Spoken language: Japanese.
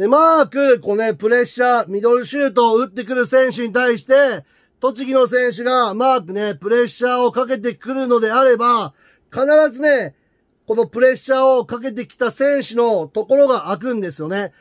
で、マーク、こうね、プレッシャー、ミドルシュートを打ってくる選手に対して、栃木の選手がマークね、プレッシャーをかけてくるのであれば、必ずね、このプレッシャーをかけてきた選手のところが開くんですよね。